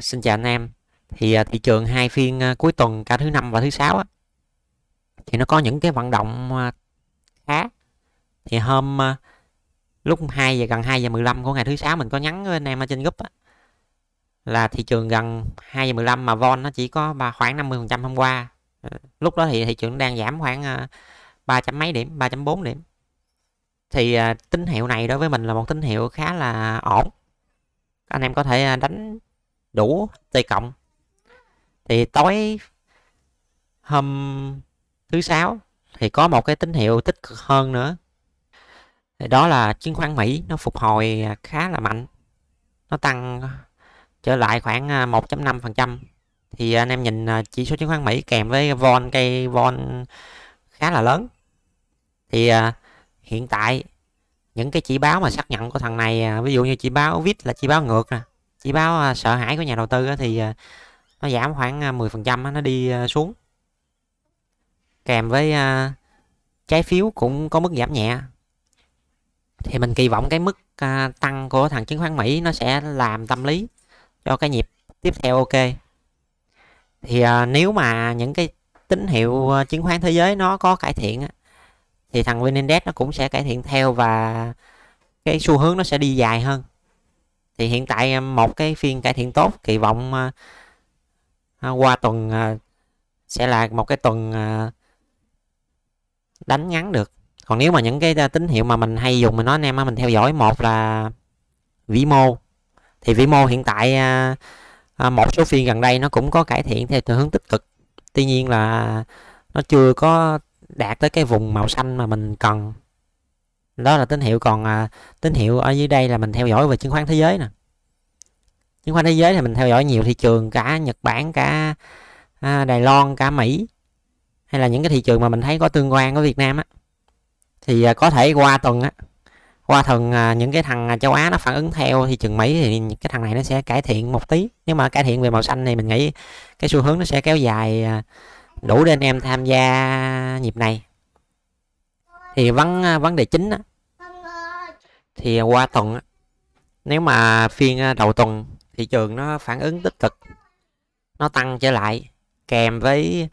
Xin chào anh em. Thì à, thị trường hai phiên à, cuối tuần cả thứ năm và thứ sáu thì nó có những cái vận động à, khá. Thì hôm lúc 2 giờ gần 2 giờ 15 của ngày thứ sáu mình có nhắn với anh em ở trên group á là thị trường gần 2 giờ 15 mà vol nó chỉ có khoảng 50% hôm qua. Ờ, lúc đó thì thị trường đang giảm khoảng 3 chấm mấy điểm, 3.4 điểm. Thì tín hiệu này đối với mình là một tín hiệu khá là ổn. Anh em có thể đánh đủ tây cộng thì tối hôm thứ sáu thì có một cái tín hiệu tích cực hơn nữa thì đó là chứng khoán Mỹ nó phục hồi khá là mạnh nó tăng trở lại khoảng 1.5% à, thì anh em nhìn à, chỉ số chứng khoán Mỹ kèm với von cây von khá là lớn thì à, hiện tại những cái chỉ báo mà xác nhận của thằng này ví dụ như chỉ báo vít là chỉ báo ngược nè chỉ báo à, sợ hãi của nhà đầu tư thì à, nó giảm khoảng 10% à, nó đi xuống kèm với trái phiếu cũng có mức giảm nhẹ thì mình kỳ vọng cái mức tăng của thằng chứng khoán Mỹ nó sẽ làm tâm lý cho cái nhịp tiếp theo ok thì nếu mà những cái tín hiệu chứng khoán thế giới nó có cải thiện thì thằng VN Index nó cũng sẽ cải thiện theo và cái xu hướng nó sẽ đi dài hơn thì hiện tại à, một cái phiên cải thiện tốt kỳ vọng à, à, qua tuần sẽ là một cái tuần đánh ngắn được còn nếu mà những cái tín hiệu mà mình hay dùng mình nói anh em mình theo dõi một là vĩ mô thì vĩ mô hiện tại một số phiên gần đây nó cũng có cải thiện theo hướng tích cực tuy nhiên là nó chưa có đạt tới cái vùng màu xanh mà mình cần đó là tín hiệu còn à, tín hiệu ở dưới đây là mình theo dõi về chứng khoán thế giới nè chứng khoán thế giới thì mình theo dõi nhiều thị trường cả nhật bản cả à, đài loan cả mỹ hay là những cái thị trường mà mình thấy có tương quan với việt nam á thì à, có thể qua tuần á qua thần à, những cái thằng à, châu á nó phản ứng theo thị trường mỹ thì cái thằng này nó sẽ cải thiện một tí nhưng mà cải thiện về màu xanh thì mình nghĩ cái xu hướng nó sẽ kéo dài à, đủ để anh em tham gia nhịp này thì vấn à, vấn đề chính á thì à, qua tuần á nếu mà phiên à, đầu tuần thị trường nó phản ứng tích cực nó tăng trở lại kèm với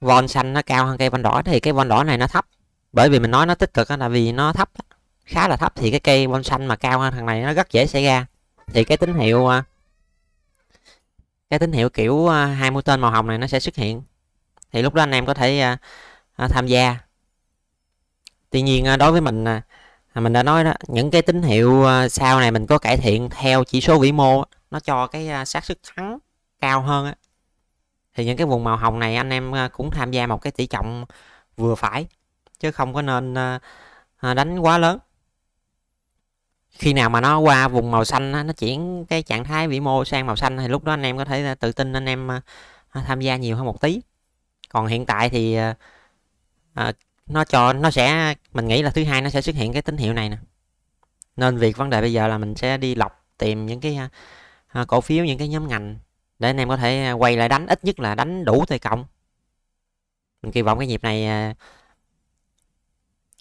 von xanh nó cao hơn cây von đỏ thì cái von đỏ này nó thấp bởi vì mình nói nó tích cực là vì nó thấp khá là thấp thì cái cây von xanh mà cao hơn thằng này nó rất dễ xảy ra thì cái tín hiệu cái tín hiệu kiểu hai mũi tên màu hồng này nó sẽ xuất hiện thì lúc đó anh em có thể tham gia tuy nhiên à, đối với mình à, à, mình đã nói đó những cái tín hiệu sau này mình có cải thiện theo chỉ số vĩ mô nó cho cái xác suất thắng cao hơn thì những cái vùng màu hồng này anh em cũng tham gia một cái tỷ trọng vừa phải chứ không có nên đánh quá lớn khi nào mà nó qua vùng màu xanh nó chuyển cái trạng thái vĩ mô sang màu xanh thì lúc đó anh em có thể tự tin anh em tham gia nhiều hơn một tí còn hiện tại thì nó cho nó sẽ mình nghĩ là thứ hai nó sẽ xuất hiện cái tín hiệu này nè nên việc vấn đề bây giờ là mình sẽ đi lọc tìm những cái à, cổ phiếu những cái nhóm ngành để anh em có thể à, quay lại đánh ít nhất là đánh đủ thời cộng mình kỳ vọng cái nhịp này à,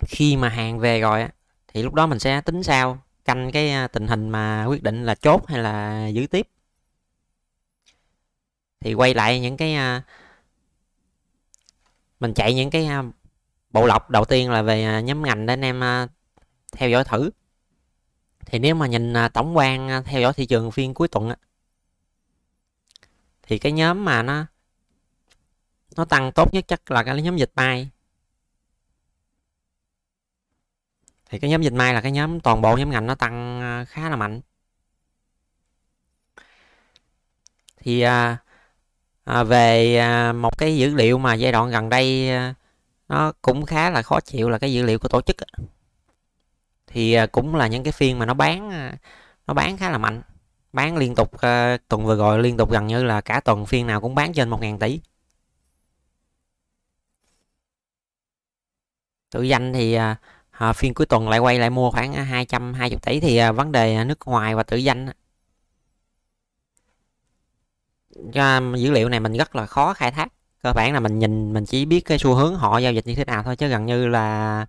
khi mà hàng về rồi thì lúc đó mình sẽ tính sao canh cái tình hình mà quyết định là chốt hay là giữ tiếp thì quay lại những cái mình chạy những cái bộ lọc đầu tiên là về à, nhóm ngành để anh em à, theo dõi thử thì nếu mà nhìn à, tổng quan theo dõi thị trường phiên cuối tuần thì cái nhóm mà nó nó tăng tốt nhất chắc là cái nhóm dịch may thì cái nhóm dịch may là cái nhóm toàn bộ nhóm ngành nó tăng khá là mạnh thì à, về một cái dữ liệu mà giai đoạn gần đây à, nó cũng khá là khó chịu là cái dữ liệu của tổ chức thì à, cũng là những cái phiên mà nó bán à, nó bán khá là mạnh bán liên tục à, tuần vừa rồi liên tục gần như là cả tuần phiên nào cũng bán trên 1.000 tỷ tự danh thì à, phiên cuối tuần lại quay lại mua khoảng 220 tỷ thì à, vấn đề nước ngoài và tự danh à, dữ liệu này mình rất là khó khai thác cơ bản là mình nhìn mình chỉ biết cái xu hướng họ giao dịch như thế nào thôi chứ gần như là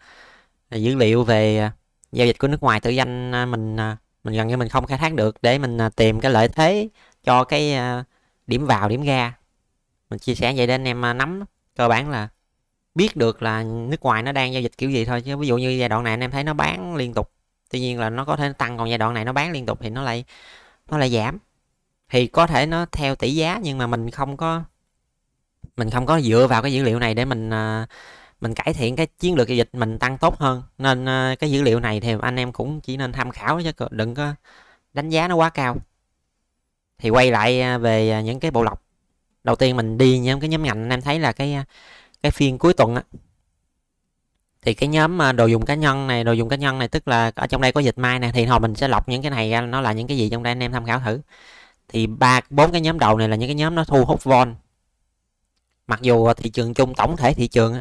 dữ liệu về giao dịch của nước ngoài tự danh à, mình à, mình gần như mình không khai thác được để mình à, tìm cái lợi thế cho cái điểm vào điểm ra mình chia sẻ vậy để anh em nắm cơ bản là biết được là nước ngoài nó đang giao dịch kiểu gì thôi chứ ví dụ như giai đoạn này anh em thấy nó bán liên tục tuy nhiên là nó có thể tăng còn giai đoạn này nó bán liên tục thì nó lại nó lại giảm thì có thể nó theo tỷ giá nhưng mà mình không có mình không có dựa vào cái dữ liệu này để mình à, mình cải thiện cái chiến lược giao dịch mình tăng tốt hơn nên à, cái dữ liệu này thì anh em cũng chỉ nên tham khảo chứ đừng có đánh giá nó quá cao thì quay lại à, về những cái bộ lọc đầu tiên mình đi những cái nhóm ngành anh em thấy là cái cái phiên cuối tuần á thì cái nhóm đồ dùng cá nhân này đồ dùng cá nhân này tức là ở trong đây có dịch mai này thì hồi mình sẽ lọc những cái này ra nó là những cái gì trong đây anh em tham khảo thử thì ba bốn cái nhóm đầu này là những cái nhóm nó thu hút von mặc dù thị trường chung tổng thể thị trường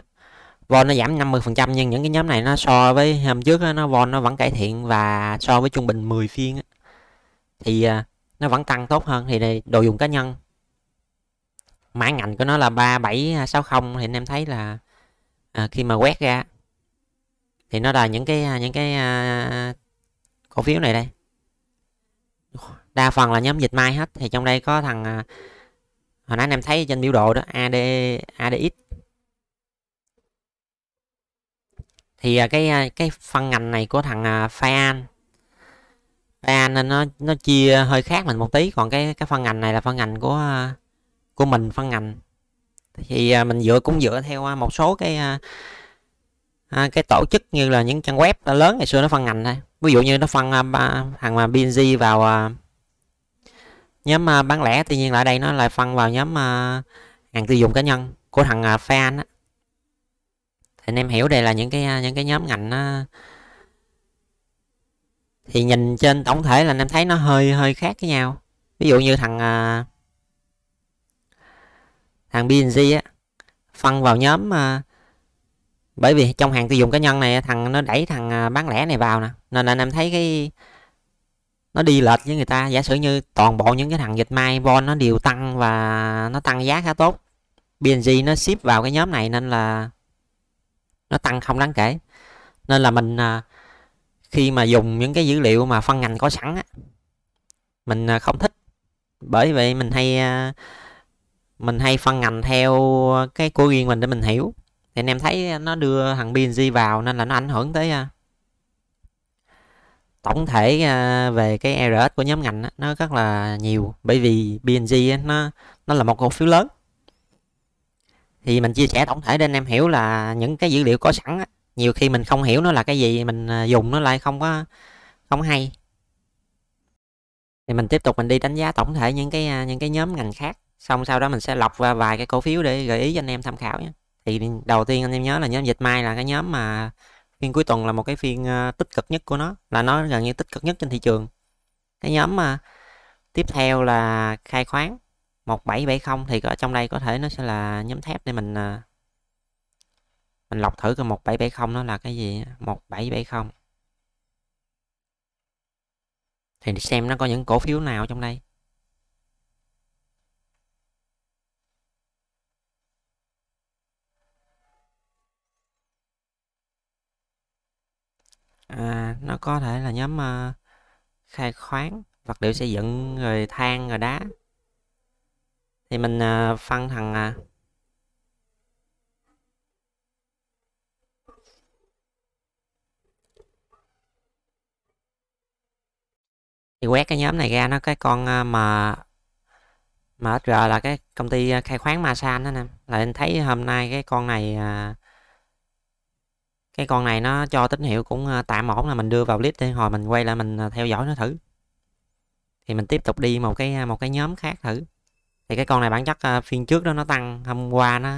vol nó giảm 50% nhưng những cái nhóm này nó so với hôm trước nó vol nó vẫn cải thiện và so với trung bình 10 phiên thì à, nó vẫn tăng tốt hơn thì này đồ dùng cá nhân mã ngành của nó là 3760 thì anh em thấy là à, khi mà quét ra thì nó là những cái à, những cái à, cổ phiếu này đây đa phần là nhóm dịch may hết thì trong đây có thằng à, hồi nãy anh em thấy trên biểu đồ đó AD ADX thì à, cái à, cái phân ngành này của thằng Fayan à, Fayan nên nó nó chia hơi khác mình một tí còn cái cái phân ngành này là phân ngành của của mình phân ngành thì mình dựa cũng dựa theo một số cái cái tổ chức như là những trang web lớn ngày xưa nó phân ngành thôi ví dụ như nó phân thằng mà BNG vào nhóm à, bán lẻ tuy nhiên lại đây nó lại phân vào nhóm à, hàng tiêu dùng cá nhân của thằng fan à, á thì anh em hiểu đây là những cái những cái nhóm ngành nó thì nhìn trên tổng thể là anh em thấy nó hơi hơi khác với nhau ví dụ như thằng thằng BNG á phân vào nhóm bởi vì trong hàng tiêu dùng cá nhân này thằng nó đẩy thằng bán lẻ này vào nè nên là anh em thấy cái nó đi lệch với người ta giả sử như toàn bộ những cái thằng dịch may vol nó đều tăng và nó tăng giá khá tốt BNG nó ship vào cái nhóm này nên là nó tăng không đáng kể nên là mình à, khi mà dùng những cái dữ liệu mà phân ngành có sẵn á mình à, không thích bởi vậy mình hay à, mình hay phân ngành theo cái của riêng mình để mình hiểu thì anh em thấy nó đưa thằng BNG vào nên là nó ảnh hưởng tới tổng thể à, về cái RS của nhóm ngành nó rất là nhiều bởi vì bng nó nó là một cổ phiếu lớn thì mình chia sẻ tổng thể để anh em hiểu là những cái dữ liệu có sẵn nhiều khi mình không hiểu nó là cái gì mình à, dùng nó lại không có không hay thì mình tiếp tục mình đi đánh giá tổng thể những cái à, những cái nhóm ngành khác xong sau đó mình sẽ lọc ra vài cái cổ phiếu để gợi ý cho anh em tham khảo nhé thì đầu tiên anh em nhớ là nhóm dịch may là cái nhóm mà phiên cuối tuần là một cái phiên ờ, tích cực nhất của nó là nó gần như tích cực nhất trên thị trường cái nhóm mà ờ, tiếp theo là khai khoáng 1770 thì ở trong đây có thể nó sẽ là nhóm thép để mình ờ, mình lọc thử cái 1770 nó là cái gì 1770 thì xem nó có những cổ phiếu nào trong đây à, nó có thể là nhóm uh, khai khoáng vật liệu xây dựng rồi than rồi đá thì mình uh, phân thằng uh, thì quét cái nhóm này ra nó cái con uh, ờ, mà MSR là cái công ty khai khoáng Masan đó nè là anh thấy hôm nay cái con này uh, cái con này nó cho tín hiệu cũng ờ, tạm ổn là mình đưa vào clip để hồi mình quay lại mình ờ, theo dõi nó thử thì mình tiếp tục đi một cái ờ, một cái nhóm khác thử thì cái con này bản chất phiên trước đó nó tăng hôm qua nó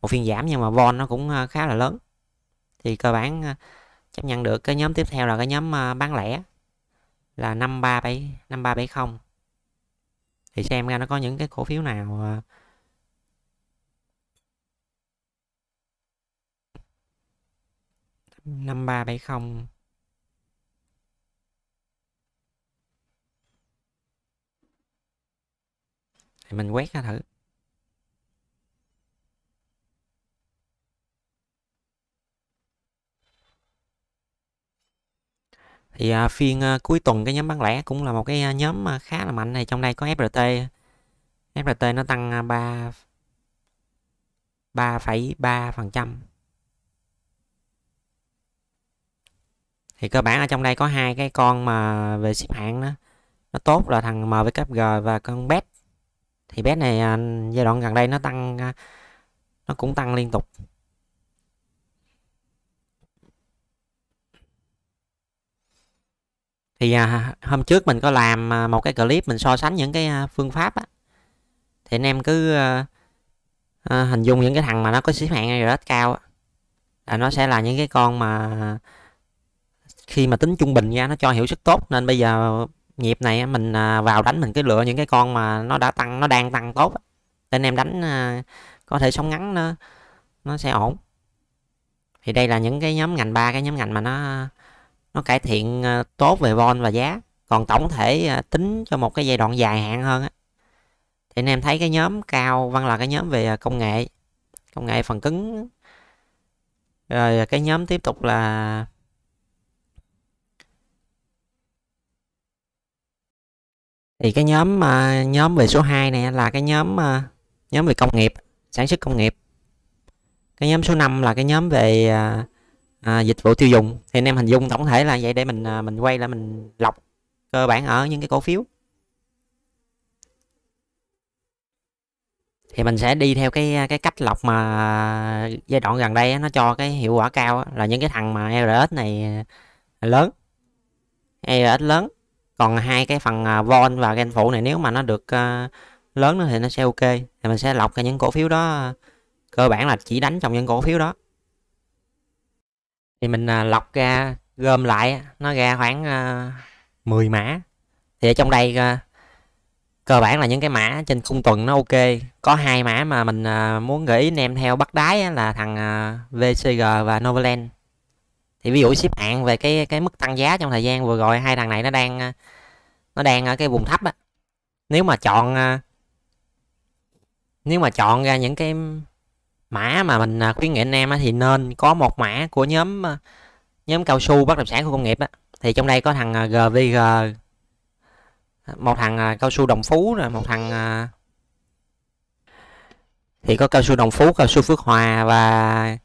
một phiên giảm nhưng mà vol nó cũng khá là lớn thì cơ bản chấp nhận được cái nhóm tiếp theo là cái nhóm bán lẻ là 537 5370 thì xem ra nó có những cái cổ phiếu nào 5370 Thì mình quét ra thử thì à, phiên à, cuối tuần cái nhóm bán lẻ cũng là một cái à, nhóm à, khá là mạnh này trong đây có FRT FRT nó tăng 3 à, 3,3 phần trăm thì cơ bản ở trong đây có hai cái con mà về xếp hạng đó nó tốt là thằng MWG và con bet thì bet này à, giai đoạn gần đây nó tăng à, nó cũng tăng liên tục thì à, hôm trước mình có làm một cái clip mình so sánh những cái phương pháp á thì anh em cứ hình dung những cái thằng mà nó có xếp hạng rất cao á là nó sẽ là những cái con mà khi mà tính trung bình nha nó cho hiệu suất tốt nên bây giờ nhịp này mình à, vào đánh mình cứ lựa những cái con mà nó đã tăng nó đang tăng tốt nên em đánh à, có thể sống ngắn nó nó sẽ ổn thì đây là những cái nhóm ngành ba cái nhóm ngành mà nó nó cải thiện à, tốt về vol và giá còn tổng thể tính cho một cái giai đoạn dài hạn hơn thì anh em thấy cái nhóm cao văn là cái nhóm về công nghệ công nghệ phần cứng rồi cái nhóm tiếp tục là thì cái nhóm ờ, nhóm về số 2 này là cái nhóm ờ, nhóm về công nghiệp sản xuất công nghiệp cái nhóm số 5 là cái nhóm về à, dịch vụ tiêu dùng thì anh em hình dung tổng thể là vậy để mình mình quay lại mình lọc cơ bản ở những cái cổ phiếu thì mình sẽ đi theo cái cái cách lọc mà giai đoạn gần đây nó cho cái hiệu quả cao là những cái thằng mà RS này lớn RS lớn còn hai cái phần à, vol và gen phụ này nếu mà nó được à, lớn thì nó sẽ ok thì mình sẽ lọc ra những cổ phiếu đó à, cơ bản là chỉ đánh trong những cổ phiếu đó thì mình lọc ra gom lại nó ra khoảng 10 mã thì ở trong đây cơ bản là những cái mã trên khung tuần nó ok có hai mã mà mình muốn gợi ý anh em theo bắt đáy là thằng VCG và Novaland thì ví dụ xếp hạng về cái cái mức tăng giá trong thời gian vừa rồi hai thằng này nó đang ờ, nó đang ở cái vùng thấp á nếu mà chọn ờ, nếu mà chọn ra những cái mã mà mình ờ, khuyến nghị anh em á, thì nên có một mã của nhóm nhóm cao su bất động sản khu công nghiệp á. thì trong đây có thằng gvg một thằng cao su đồng phú rồi một thằng thì có cao su đồng phú cao su phước hòa và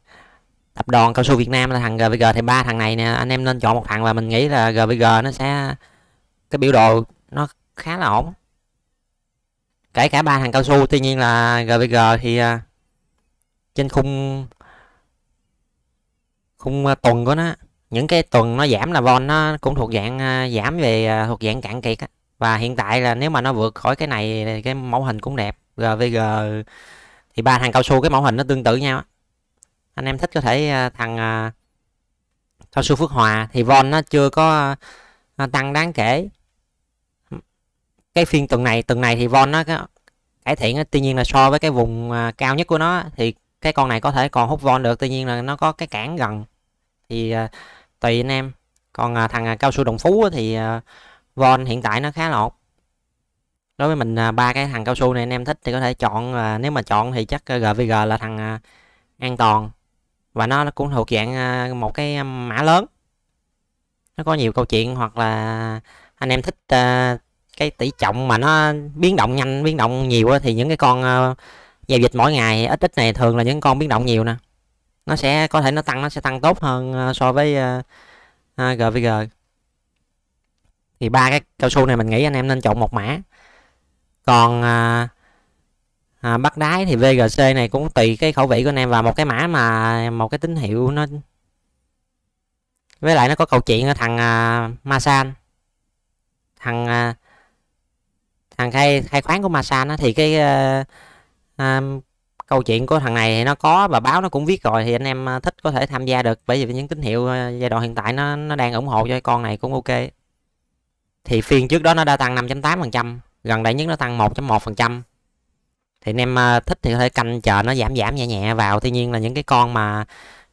tập đoàn cao su Việt Nam là thằng GVG thì ba thằng này nè anh em nên chọn một thằng và mình nghĩ là GVG nó sẽ cái biểu đồ nó khá là ổn kể cả ba thằng cao su tuy nhiên là GVG thì à, trên khung khung à, tuần của nó những cái tuần nó giảm là von nó cũng thuộc dạng à, giảm về thuộc dạng cạn kiệt á và hiện tại là nếu mà nó vượt khỏi cái này cái mẫu hình cũng đẹp gvg thì ba thằng cao su cái mẫu hình nó tương tự nhau á anh em thích có thể à, thằng à, cao su phước hòa thì von nó chưa có à, tăng đáng kể cái phiên tuần này tuần này thì von nó cải thiện tuy nhiên là so với cái vùng cao nhất của nó thì cái con này có thể còn hút von được tuy nhiên là nó có cái cản gần thì tùy anh em còn thằng cao su đồng phú thì von hiện tại nó khá là đối với mình ba cái thằng cao su này anh em thích thì có thể chọn nếu mà chọn thì chắc gvg là thằng an toàn và nó cũng thuộc dạng à, một cái mã lớn nó có nhiều câu chuyện hoặc là anh em thích à, cái tỷ trọng mà nó biến động nhanh biến động nhiều thì những cái con à, giao dịch mỗi ngày ít ít này thường là những con biến động nhiều nè nó sẽ có thể nó tăng nó sẽ tăng tốt hơn so với uh, uh, gvg thì ba cái cao su này mình nghĩ anh em nên chọn một mã còn uh, à, bắt đáy thì VGC này cũng tùy cái khẩu vị của anh em và một cái mã mà một cái tín hiệu nó với lại nó có câu chuyện thằng uh, Masan thằng uh, thằng khai khai khoáng của Masan thì cái uh, uh, câu chuyện của thằng này thì nó có và báo nó cũng viết rồi thì anh em thích có thể tham gia được bởi vì những tín hiệu giai đoạn hiện tại nó nó đang ủng hộ cho con này cũng ok thì phiên trước đó nó đã tăng 5.8 phần trăm gần đây nhất nó tăng 1.1 phần trăm thì anh em ờ, thích thì có thể canh chờ nó giảm giảm nhẹ nhẹ vào tuy nhiên là những cái con mà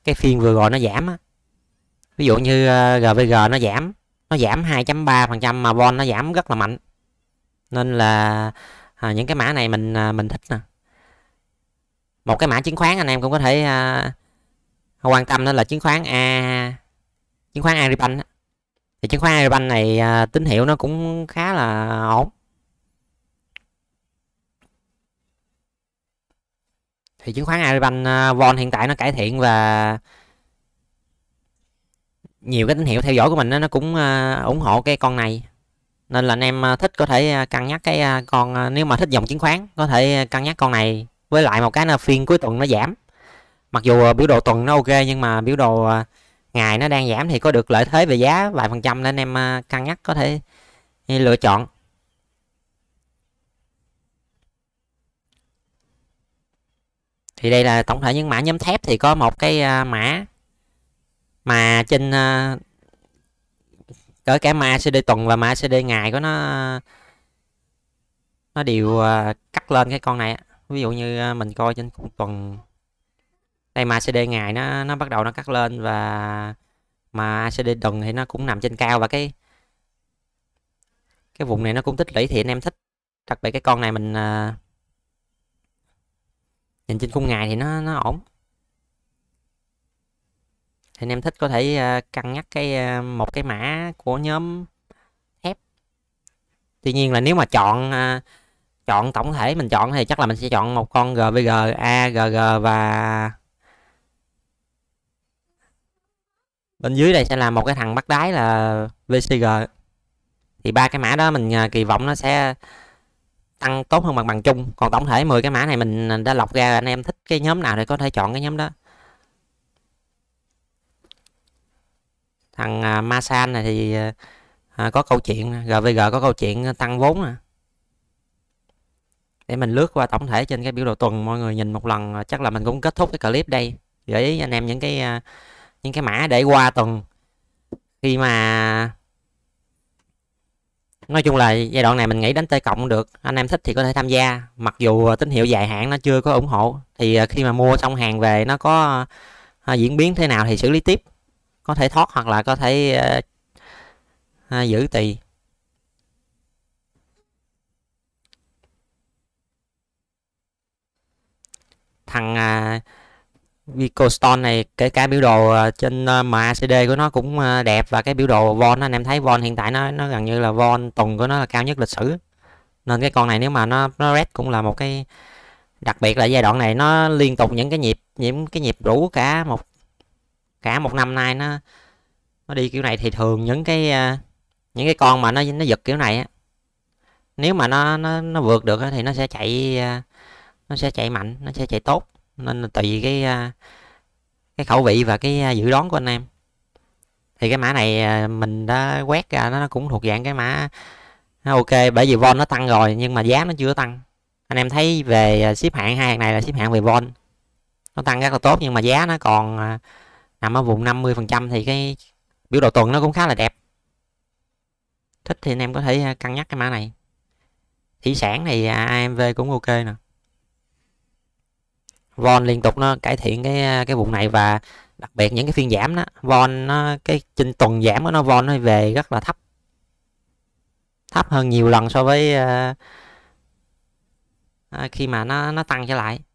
cái phiên vừa rồi nó giảm á ví dụ như GVG ờ, nó giảm nó giảm 2.3% mà Vol nó giảm rất là mạnh nên là à, những cái mã này mình à, mình thích nè một cái mã chứng khoán anh em cũng có thể à, quan tâm đó là chứng khoán A chứng khoán Agribank thì chứng khoán Agribank này à, tín hiệu nó cũng khá là ổn thì chứng khoán Agribank à, VON hiện tại nó cải thiện và nhiều cái tín hiệu theo dõi của mình nó cũng à, ủng hộ cái con này nên là anh em à, thích có thể cân nhắc cái con nếu mà thích dòng chứng khoán có thể cân nhắc con này với lại một cái là phiên cuối tuần nó giảm mặc dù biểu đồ tuần nó ok nhưng mà biểu đồ ngày nó đang giảm thì có được lợi thế về giá vài phần trăm nên anh em cân nhắc có thể lựa chọn thì đây là tổng thể những mã nhóm thép thì có một cái à, mã mà trên à, cỡ cả mã CD tuần và mã CD ngày của nó nó đều à, cắt lên cái con này ví dụ như mình coi trên tuần đây mã CD ngày nó nó bắt đầu nó cắt lên và mà CD tuần thì nó cũng nằm trên cao và cái cái vùng này nó cũng tích lũy thì anh em thích đặc biệt cái con này mình nhìn trên khung ngày thì nó nó ổn thì anh em thích có thể ờ, cân nhắc cái ờ, một cái mã của nhóm thép tuy nhiên là nếu mà chọn ờ, chọn tổng thể mình chọn thì chắc là mình sẽ chọn một con gbg agg và bên dưới đây sẽ là một cái thằng bắt đáy là vcg thì ba cái mã đó mình kỳ vọng nó sẽ tăng tốt hơn mặt bằng chung còn tổng thể 10 cái mã này mình đã lọc ra anh em thích cái nhóm nào thì có thể chọn cái nhóm đó thằng à, Masan này thì à, à, có câu chuyện GVG có câu chuyện tăng vốn nè để mình lướt qua tổng thể trên cái biểu đồ tuần mọi người nhìn một lần chắc là mình cũng kết thúc cái clip đây gửi anh em những cái những cái mã để qua tuần khi mà nói chung là giai đoạn này mình nghĩ đánh t cộng được anh em thích thì có thể tham gia mặc dù ờ, tín hiệu dài hạn nó chưa có ủng hộ thì ờ, khi mà mua xong hàng về nó có ờ, diễn biến thế nào thì xử lý tiếp có thể thoát hoặc là có thể uh, giữ tùy thằng uh, VicoStone này cái cả biểu đồ ờ, trên ờ, MACD của nó cũng ờ, đẹp và cái biểu đồ von anh em thấy von hiện tại nó nó gần như là von tuần của nó là cao nhất lịch sử nên cái con này nếu mà nó nó red cũng là một cái đặc biệt là giai đoạn này nó liên tục những cái nhịp những cái nhịp rủ cả một cả một năm nay nó nó đi kiểu này thì thường những cái những cái con mà nó nó giật kiểu này á nếu mà nó nó nó vượt được thì nó sẽ chạy nó sẽ chạy mạnh nó sẽ chạy tốt nên là tùy cái à, cái khẩu vị và cái à, dự đoán của anh em thì cái mã này à, mình đã quét ra nó cũng thuộc dạng cái mã nó ok bởi vì von nó tăng rồi nhưng mà giá nó chưa tăng anh em thấy về xếp hạng hai hàng này là xếp hạng về von nó tăng rất là tốt nhưng mà giá nó còn nằm ở vùng 50 phần trăm thì cái biểu đồ tuần nó cũng khá là đẹp thích thì anh em có thể cân nhắc cái mã này thủy sản thì AMV cũng ok nè von liên tục nó cải thiện cái cái vùng này và đặc biệt những cái phiên giảm đó von nó cái trên tuần giảm của nó von nó về rất là thấp thấp hơn nhiều lần so với uh, khi mà nó nó tăng trở lại